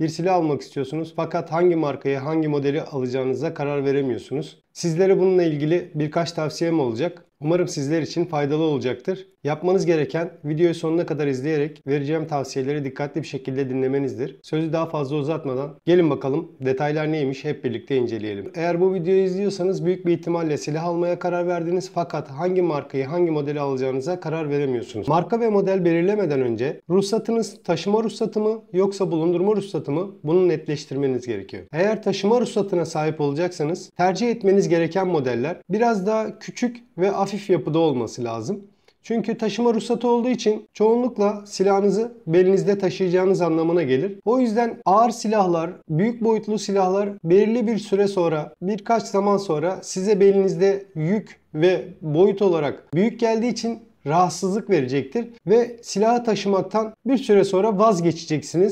Bir silah almak istiyorsunuz fakat hangi markayı, hangi modeli alacağınıza karar veremiyorsunuz. Sizlere bununla ilgili birkaç tavsiyem olacak. Umarım sizler için faydalı olacaktır. Yapmanız gereken videoyu sonuna kadar izleyerek vereceğim tavsiyeleri dikkatli bir şekilde dinlemenizdir. Sözü daha fazla uzatmadan gelin bakalım detaylar neymiş hep birlikte inceleyelim. Eğer bu videoyu izliyorsanız büyük bir ihtimalle silah almaya karar verdiniz fakat hangi markayı hangi modeli alacağınıza karar veremiyorsunuz. Marka ve model belirlemeden önce ruhsatınız taşıma ruhsatı mı yoksa bulundurma ruhsatı mı bunu netleştirmeniz gerekiyor. Eğer taşıma ruhsatına sahip olacaksanız tercih etmeniz gereken modeller biraz daha küçük ve hafif yapıda olması lazım. Çünkü taşıma ruhsatı olduğu için çoğunlukla silahınızı belinizde taşıyacağınız anlamına gelir. O yüzden ağır silahlar, büyük boyutlu silahlar belirli bir süre sonra, birkaç zaman sonra size belinizde yük ve boyut olarak büyük geldiği için rahatsızlık verecektir ve silahı taşımaktan bir süre sonra vazgeçeceksiniz.